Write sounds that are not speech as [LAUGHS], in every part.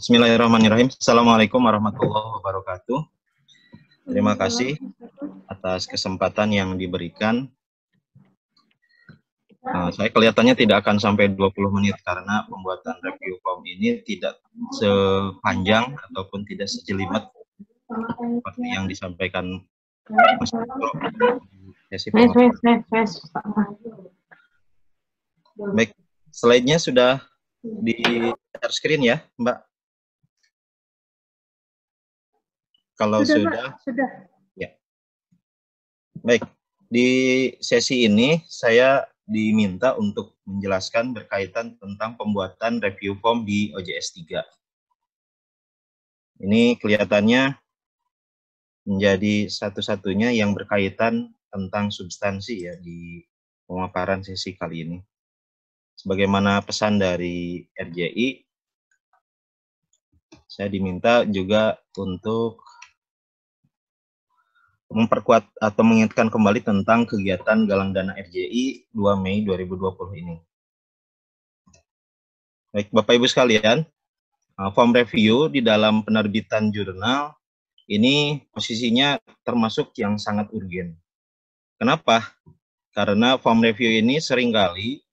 Bismillahirrahmanirrahim. Assalamualaikum warahmatullahi wabarakatuh. Terima kasih atas kesempatan yang diberikan. Nah, saya kelihatannya tidak akan sampai 20 menit karena pembuatan review form ini tidak sepanjang ataupun tidak sejelimet seperti yang disampaikan Mas Bro. Baik, slide-nya sudah di share screen ya, Mbak. Kalau sudah, sudah, Pak, sudah. Ya. Baik, di sesi ini saya diminta untuk menjelaskan berkaitan tentang pembuatan review form di OJS 3. Ini kelihatannya menjadi satu-satunya yang berkaitan tentang substansi ya di pemaparan sesi kali ini. Sebagaimana pesan dari RJI, saya diminta juga untuk memperkuat atau mengingatkan kembali tentang kegiatan Galang Dana RJI 2 Mei 2020 ini. Baik, Bapak Ibu sekalian, uh, form review di dalam penerbitan jurnal ini posisinya termasuk yang sangat urgen. Kenapa? Karena form review ini seringkali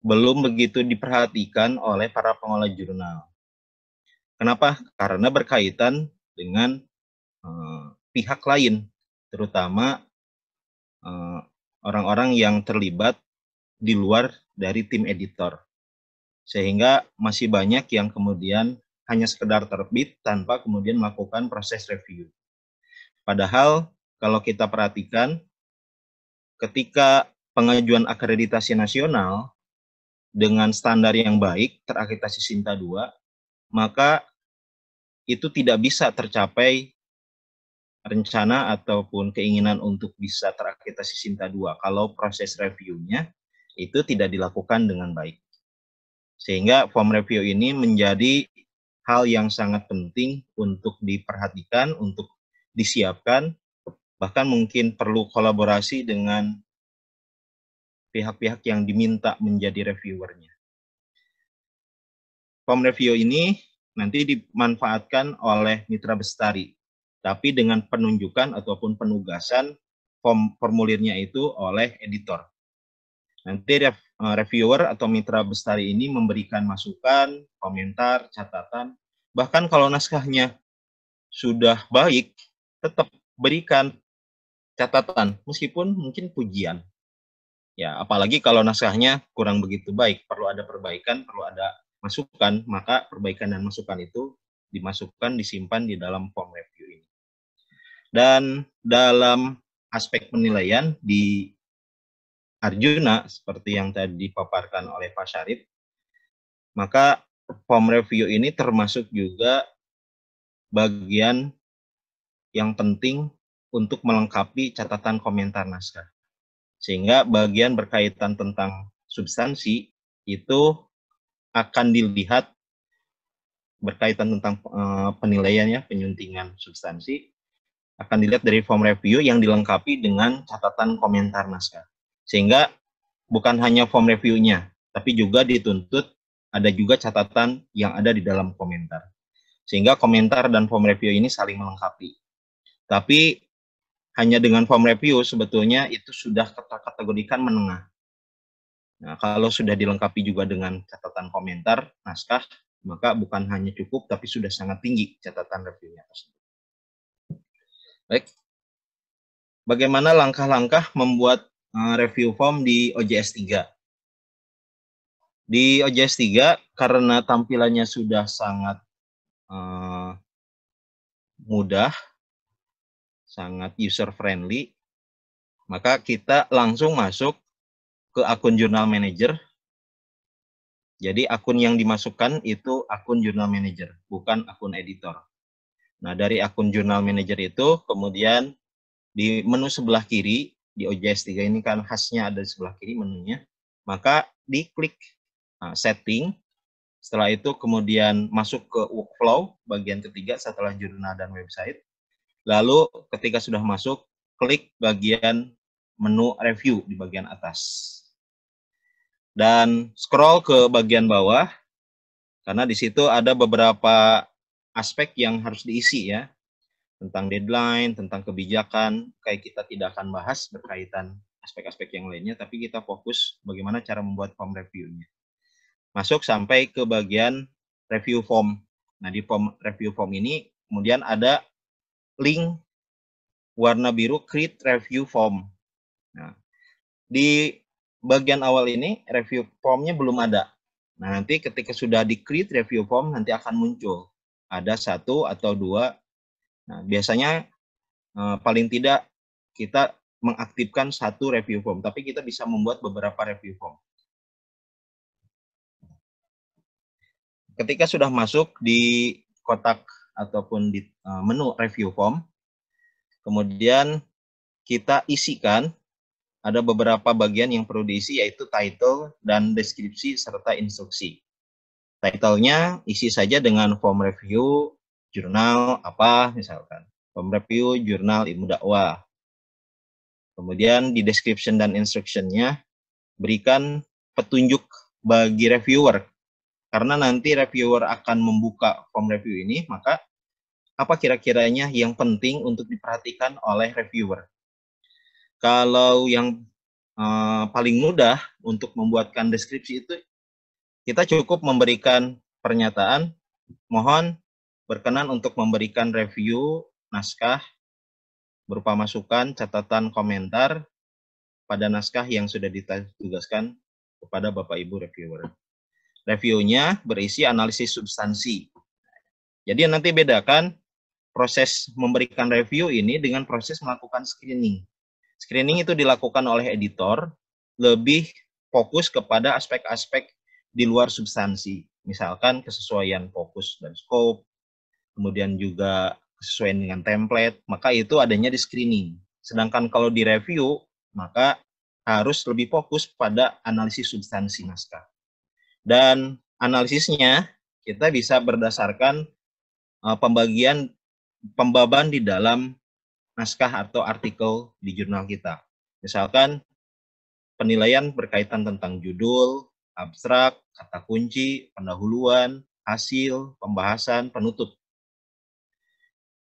belum begitu diperhatikan oleh para pengelola jurnal. Kenapa? Karena berkaitan dengan uh, pihak lain terutama eh, orang-orang yang terlibat di luar dari tim editor. Sehingga masih banyak yang kemudian hanya sekedar terbit tanpa kemudian melakukan proses review. Padahal kalau kita perhatikan ketika pengajuan akreditasi nasional dengan standar yang baik terakreditasi Sinta 2, maka itu tidak bisa tercapai rencana ataupun keinginan untuk bisa terakreditasi Sinta 2 kalau proses reviewnya itu tidak dilakukan dengan baik. Sehingga form review ini menjadi hal yang sangat penting untuk diperhatikan, untuk disiapkan, bahkan mungkin perlu kolaborasi dengan pihak-pihak yang diminta menjadi reviewernya. Form review ini nanti dimanfaatkan oleh mitra bestari tapi dengan penunjukan ataupun penugasan formulirnya itu oleh editor. Nanti eh, reviewer atau mitra bestari ini memberikan masukan, komentar, catatan, bahkan kalau naskahnya sudah baik, tetap berikan catatan, meskipun mungkin pujian. Ya, apalagi kalau naskahnya kurang begitu baik, perlu ada perbaikan, perlu ada masukan, maka perbaikan dan masukan itu dimasukkan, disimpan di dalam form web. Dan dalam aspek penilaian di Arjuna, seperti yang tadi dipaparkan oleh Pak Syarif, maka form review ini termasuk juga bagian yang penting untuk melengkapi catatan komentar naskah. Sehingga bagian berkaitan tentang substansi itu akan dilihat berkaitan tentang eh, penilaiannya, penyuntingan substansi, akan dilihat dari form review yang dilengkapi dengan catatan komentar naskah. Sehingga bukan hanya form reviewnya, tapi juga dituntut ada juga catatan yang ada di dalam komentar. Sehingga komentar dan form review ini saling melengkapi. Tapi hanya dengan form review sebetulnya itu sudah kategorikan menengah. Nah, kalau sudah dilengkapi juga dengan catatan komentar naskah, maka bukan hanya cukup tapi sudah sangat tinggi catatan reviewnya tersebut. Baik. Bagaimana langkah-langkah membuat eh, review form di OJS 3? Di OJS 3 karena tampilannya sudah sangat uh, mudah, sangat user friendly, maka kita langsung masuk ke akun jurnal Manager. Jadi akun yang dimasukkan itu akun jurnal Manager, bukan akun editor. Nah, dari akun jurnal Manager itu kemudian di menu sebelah kiri di OJS 3 ini kan khasnya ada di sebelah kiri menunya, maka diklik nah, setting. Setelah itu kemudian masuk ke workflow bagian ketiga setelah jurnal dan website. Lalu ketika sudah masuk, klik bagian menu review di bagian atas. Dan scroll ke bagian bawah karena di situ ada beberapa aspek yang harus diisi ya tentang deadline, tentang kebijakan, kayak kita tidak akan bahas berkaitan aspek-aspek yang lainnya, tapi kita fokus bagaimana cara membuat form reviewnya. Masuk sampai ke bagian review form. Nah di form review form ini kemudian ada link warna biru create review form. Nah, di bagian awal ini review formnya belum ada. Nah nanti ketika sudah di create review form nanti akan muncul ada satu atau dua. Nah, biasanya eh, paling tidak kita mengaktifkan satu review form, tapi kita bisa membuat beberapa review form. Ketika sudah masuk di kotak ataupun di eh, menu review form, kemudian kita isikan ada beberapa bagian yang perlu diisi yaitu title dan deskripsi serta instruksi. Title-nya isi saja dengan form review jurnal apa misalkan. Form review jurnal ilmu dakwah. Kemudian di description dan instruction-nya berikan petunjuk bagi reviewer. Karena nanti reviewer akan membuka form review ini, maka apa kira-kiranya yang penting untuk diperhatikan oleh reviewer. Kalau yang uh, paling mudah untuk membuatkan deskripsi itu kita cukup memberikan pernyataan, mohon berkenan untuk memberikan review naskah berupa masukan, catatan, komentar pada naskah yang sudah ditugaskan kepada Bapak Ibu reviewer. Reviewnya berisi analisis substansi. Jadi nanti bedakan proses memberikan review ini dengan proses melakukan screening. Screening itu dilakukan oleh editor lebih fokus kepada aspek-aspek di luar substansi, misalkan kesesuaian fokus dan scope, kemudian juga kesesuaian dengan template, maka itu adanya di screening. Sedangkan kalau di review, maka harus lebih fokus pada analisis substansi naskah. Dan analisisnya kita bisa berdasarkan eh, pembagian pembaban di dalam naskah atau artikel di jurnal kita. Misalkan penilaian berkaitan tentang judul, abstrak, kata kunci, pendahuluan, hasil, pembahasan, penutup.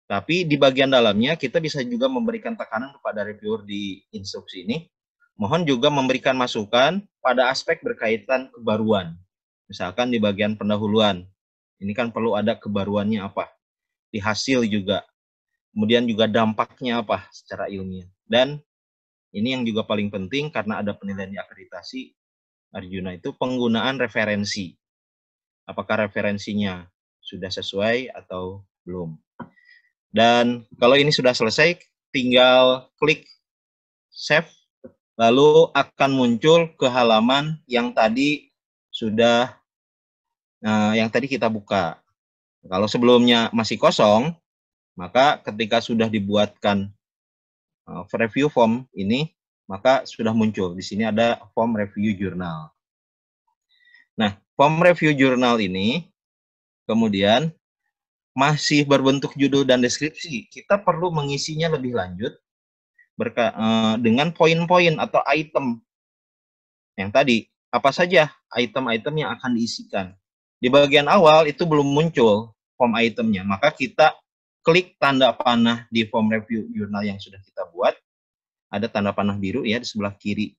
Tapi di bagian dalamnya kita bisa juga memberikan tekanan kepada reviewer di instruksi ini. Mohon juga memberikan masukan pada aspek berkaitan kebaruan. Misalkan di bagian pendahuluan, ini kan perlu ada kebaruannya apa. Di hasil juga. Kemudian juga dampaknya apa secara ilmiah. Dan ini yang juga paling penting karena ada penilaian di akreditasi, Arjuna itu penggunaan referensi. Apakah referensinya sudah sesuai atau belum. Dan kalau ini sudah selesai, tinggal klik save, lalu akan muncul ke halaman yang tadi sudah Nah, yang tadi kita buka. Kalau sebelumnya masih kosong, maka ketika sudah dibuatkan eh, review form ini, maka sudah muncul. Di sini ada form review jurnal. Nah, form review jurnal ini kemudian masih berbentuk judul dan deskripsi. Kita perlu mengisinya lebih lanjut berka, uh, dengan poin-poin atau item yang tadi. Apa saja item-item yang akan diisikan. Di bagian awal itu belum muncul form itemnya, maka kita klik tanda panah di form review jurnal yang sudah kita buat ada tanda panah biru ya di sebelah kiri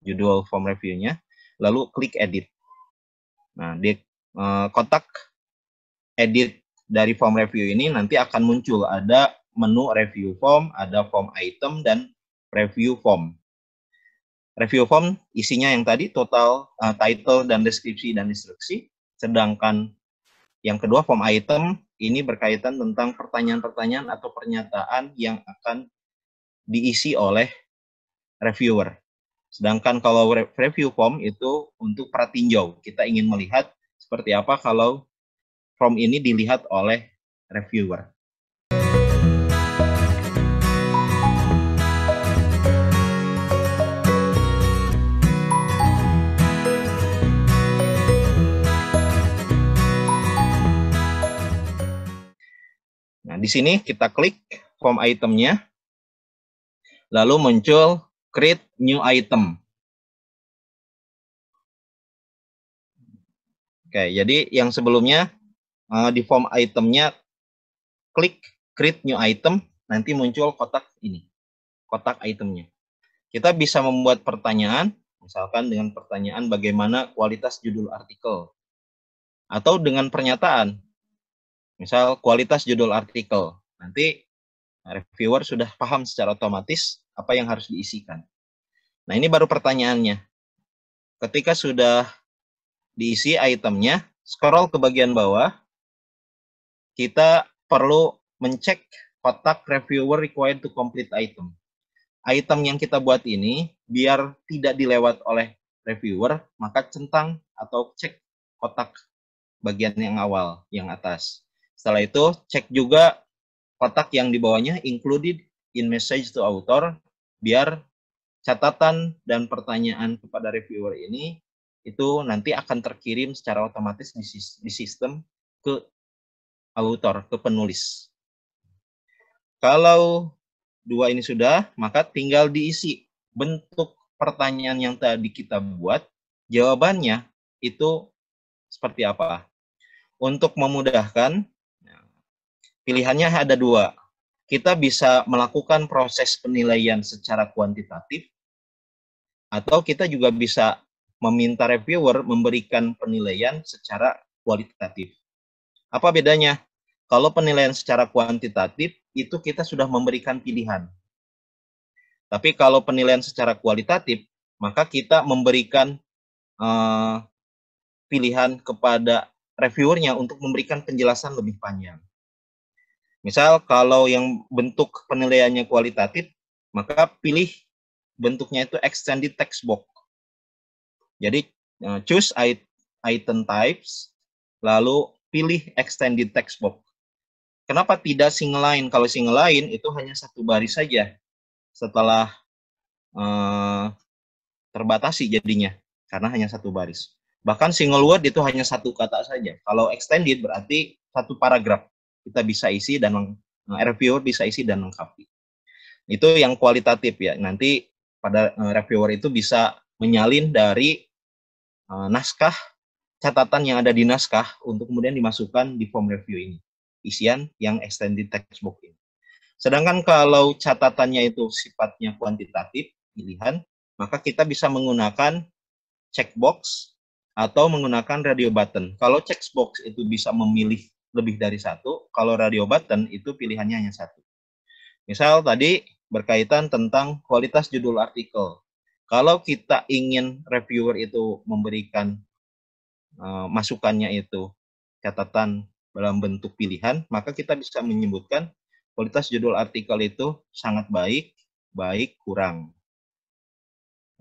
judul form reviewnya, lalu klik edit. Nah, di eh, kotak edit dari form review ini nanti akan muncul ada menu review form, ada form item dan review form. Review form isinya yang tadi total uh, title dan deskripsi dan instruksi, sedangkan yang kedua form item ini berkaitan tentang pertanyaan-pertanyaan atau pernyataan yang akan diisi oleh reviewer. Sedangkan kalau review form itu untuk pratinjau, kita ingin melihat seperti apa kalau form ini dilihat oleh reviewer. Nah, di sini kita klik form itemnya. Lalu muncul create new item. Oke, jadi yang sebelumnya eh, di form itemnya klik create new item, nanti muncul kotak ini, kotak itemnya. Kita bisa membuat pertanyaan, misalkan dengan pertanyaan bagaimana kualitas judul artikel, atau dengan pernyataan, misal kualitas judul artikel. Nanti Nah, reviewer sudah paham secara otomatis apa yang harus diisikan. Nah, ini baru pertanyaannya. Ketika sudah diisi itemnya, scroll ke bagian bawah, kita perlu mencek kotak reviewer required to complete item. Item yang kita buat ini, biar tidak dilewat oleh reviewer, maka centang atau cek kotak bagian yang awal, yang atas. Setelah itu, cek juga kotak yang di bawahnya included in message to author biar catatan dan pertanyaan kepada reviewer ini itu nanti akan terkirim secara otomatis di sistem ke author, ke penulis. Kalau dua ini sudah, maka tinggal diisi bentuk pertanyaan yang tadi kita buat, jawabannya itu seperti apa. Untuk memudahkan, Pilihannya ada dua. Kita bisa melakukan proses penilaian secara kuantitatif, atau kita juga bisa meminta reviewer memberikan penilaian secara kualitatif. Apa bedanya? Kalau penilaian secara kuantitatif, itu kita sudah memberikan pilihan. Tapi kalau penilaian secara kualitatif, maka kita memberikan uh, pilihan kepada reviewernya untuk memberikan penjelasan lebih panjang. Misal kalau yang bentuk penilaiannya kualitatif, maka pilih bentuknya itu extended text box. Jadi eh, choose item types, lalu pilih extended text box. Kenapa tidak single line? Kalau single line itu hanya satu baris saja setelah eh, terbatasi jadinya karena hanya satu baris. Bahkan single word itu hanya satu kata saja. Kalau extended berarti satu paragraf kita bisa isi dan reviewer bisa isi dan lengkapi. Itu yang kualitatif ya. Nanti pada eh, reviewer itu bisa menyalin dari eh, naskah catatan yang ada di naskah untuk kemudian dimasukkan di form review ini. Isian yang extended textbook ini. Sedangkan kalau catatannya itu sifatnya kuantitatif, pilihan, maka kita bisa menggunakan checkbox atau menggunakan radio button. Kalau checkbox itu bisa memilih lebih dari satu, kalau radio button itu pilihannya hanya satu. Misal tadi berkaitan tentang kualitas judul artikel. Kalau kita ingin reviewer itu memberikan uh, masukannya itu catatan dalam bentuk pilihan, maka kita bisa menyebutkan kualitas judul artikel itu sangat baik, baik, kurang.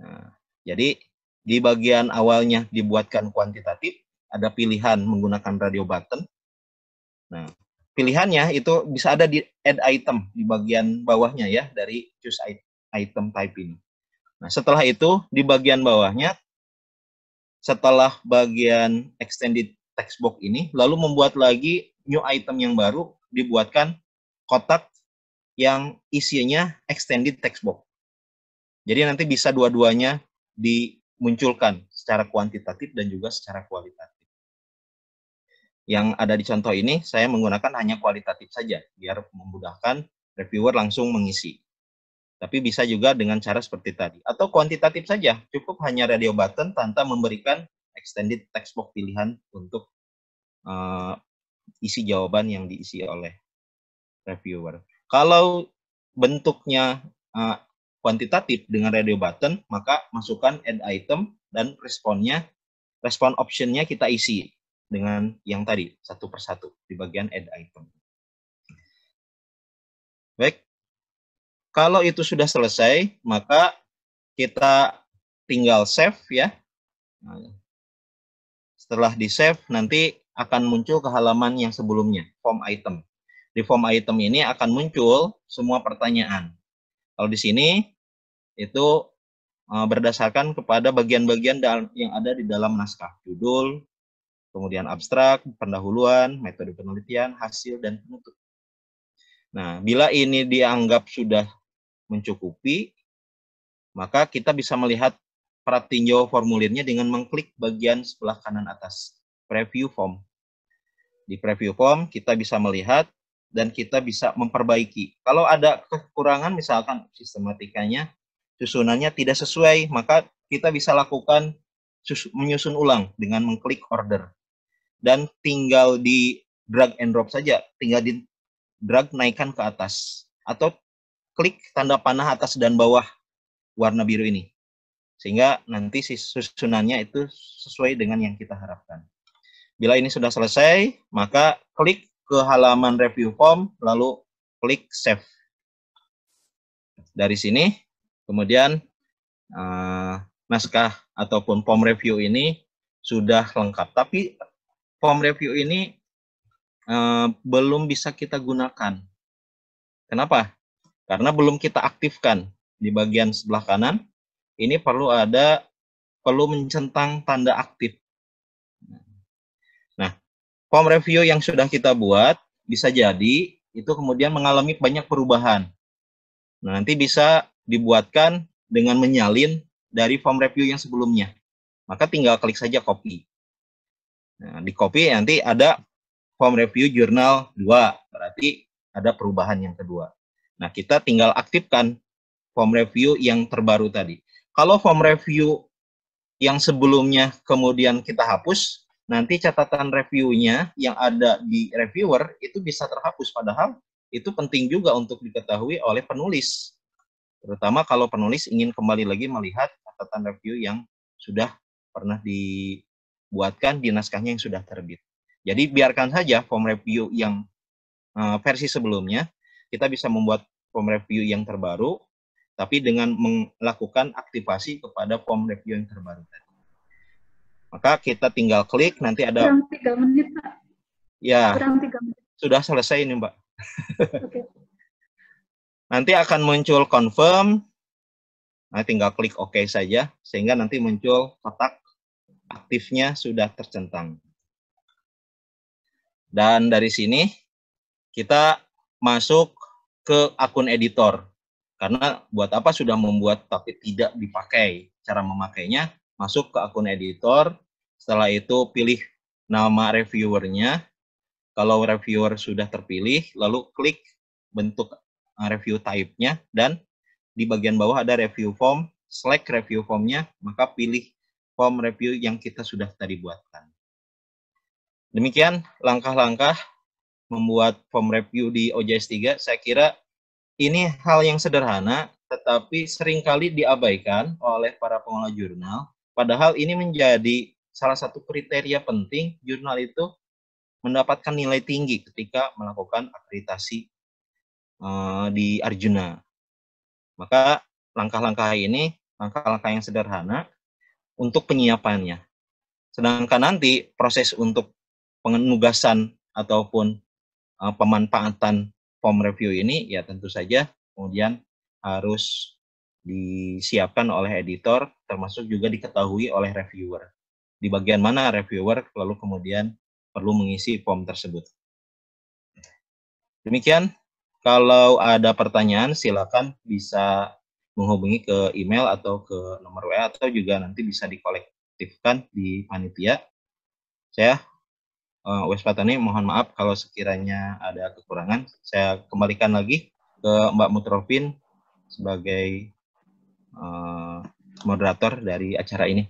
Nah, jadi di bagian awalnya dibuatkan kuantitatif, ada pilihan menggunakan radio button, Nah, pilihannya itu bisa ada di add item di bagian bawahnya ya dari choose item type ini. Nah, setelah itu di bagian bawahnya setelah bagian extended text box ini, lalu membuat lagi new item yang baru, dibuatkan kotak yang isinya extended text box. Jadi nanti bisa dua-duanya dimunculkan secara kuantitatif dan juga secara kualitatif yang ada di contoh ini saya menggunakan hanya kualitatif saja biar memudahkan reviewer langsung mengisi. Tapi bisa juga dengan cara seperti tadi atau kuantitatif saja, cukup hanya radio button tanpa memberikan extended text box pilihan untuk uh, isi jawaban yang diisi oleh reviewer. Kalau bentuknya uh, kuantitatif dengan radio button, maka masukkan add item dan responnya respon optionnya kita isi dengan yang tadi, satu persatu di bagian add item. Baik, kalau itu sudah selesai, maka kita tinggal save ya. Nah, setelah di save, nanti akan muncul ke halaman yang sebelumnya, form item. Di form item ini akan muncul semua pertanyaan. Kalau di sini, itu eh, berdasarkan kepada bagian-bagian yang ada di dalam naskah. Judul, kemudian abstrak, pendahuluan, metode penelitian, hasil, dan penutup. Nah, bila ini dianggap sudah mencukupi, maka kita bisa melihat pratinjau formulirnya dengan mengklik bagian sebelah kanan atas, preview form. Di preview form, kita bisa melihat dan kita bisa memperbaiki. Kalau ada kekurangan, misalkan sistematikanya, susunannya tidak sesuai, maka kita bisa lakukan menyusun ulang dengan mengklik order dan tinggal di drag and drop saja, tinggal di drag naikkan ke atas atau klik tanda panah atas dan bawah warna biru ini. Sehingga nanti susunannya itu sesuai dengan yang kita harapkan. Bila ini sudah selesai, maka klik ke halaman review form lalu klik save. Dari sini kemudian uh, naskah ataupun form review ini sudah lengkap. Tapi form review ini uh, belum bisa kita gunakan. Kenapa? Karena belum kita aktifkan di bagian sebelah kanan. Ini perlu ada perlu mencentang tanda aktif. Nah, form review yang sudah kita buat bisa jadi itu kemudian mengalami banyak perubahan. Nah, nanti bisa dibuatkan dengan menyalin dari form review yang sebelumnya. Maka tinggal klik saja copy. Nah, di copy nanti ada form review jurnal 2, berarti ada perubahan yang kedua. Nah, kita tinggal aktifkan form review yang terbaru tadi. Kalau form review yang sebelumnya kemudian kita hapus, nanti catatan reviewnya yang ada di reviewer itu bisa terhapus padahal itu penting juga untuk diketahui oleh penulis terutama kalau penulis ingin kembali lagi melihat catatan review yang sudah pernah di buatkan di naskahnya yang sudah terbit. Jadi biarkan saja form review yang uh, versi sebelumnya, kita bisa membuat form review yang terbaru, tapi dengan melakukan aktivasi kepada form review yang terbaru tadi. Maka kita tinggal klik, nanti ada... Kurang tiga menit, Pak. Ya, Kurang tiga menit. sudah selesai ini, Mbak. [LAUGHS] Okay. nanti akan muncul confirm, nah, tinggal klik OK saja, sehingga nanti muncul kotak aktifnya sudah tercentang. Dan dari sini kita masuk ke akun editor. Karena buat apa sudah membuat tapi tidak dipakai. Cara memakainya masuk ke akun editor, setelah itu pilih nama reviewernya. Kalau reviewer sudah terpilih, lalu klik bentuk eh, review type-nya dan di bagian bawah ada review form, select review form-nya, maka pilih form review yang kita sudah tadi buatkan. Demikian langkah-langkah membuat form review di OJS 3. Saya kira ini hal yang sederhana, tetapi seringkali diabaikan oleh para pengelola jurnal. Padahal ini menjadi salah satu kriteria penting jurnal itu mendapatkan nilai tinggi ketika melakukan akreditasi eh, di Arjuna. Maka langkah-langkah ini langkah-langkah yang sederhana untuk penyiapannya. Sedangkan nanti proses untuk penugasan ataupun uh, pemanfaatan form review ini ya tentu saja kemudian harus disiapkan oleh editor termasuk juga diketahui oleh reviewer. Di bagian mana reviewer lalu kemudian perlu mengisi form tersebut. Demikian, kalau ada pertanyaan silakan bisa menghubungi ke email atau ke nomor WA atau juga nanti bisa dikolektifkan di panitia. Saya uh, eh, Wes Patani mohon maaf kalau sekiranya ada kekurangan. Saya kembalikan lagi ke Mbak Mutrofin sebagai uh, moderator dari acara ini.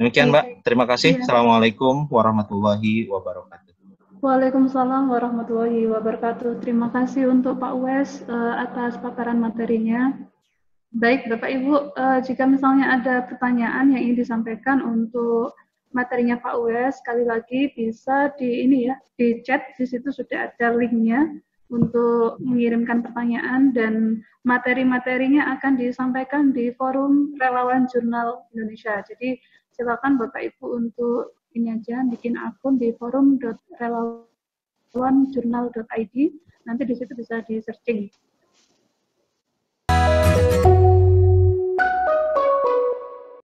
Demikian Mbak, terima kasih. Iya. Assalamualaikum warahmatullahi wabarakatuh. Waalaikumsalam warahmatullahi wabarakatuh. Terima kasih untuk Pak Wes uh, atas paparan materinya. Baik, Bapak Ibu, uh, jika misalnya ada pertanyaan yang ingin disampaikan untuk materinya Pak Uwes, sekali lagi bisa di ini ya, di chat di situ sudah ada linknya untuk mengirimkan pertanyaan dan materi-materinya akan disampaikan di forum relawan jurnal Indonesia. Jadi silakan Bapak Ibu untuk ini aja bikin akun di forum.relawanjurnal.id nanti di situ bisa di searching.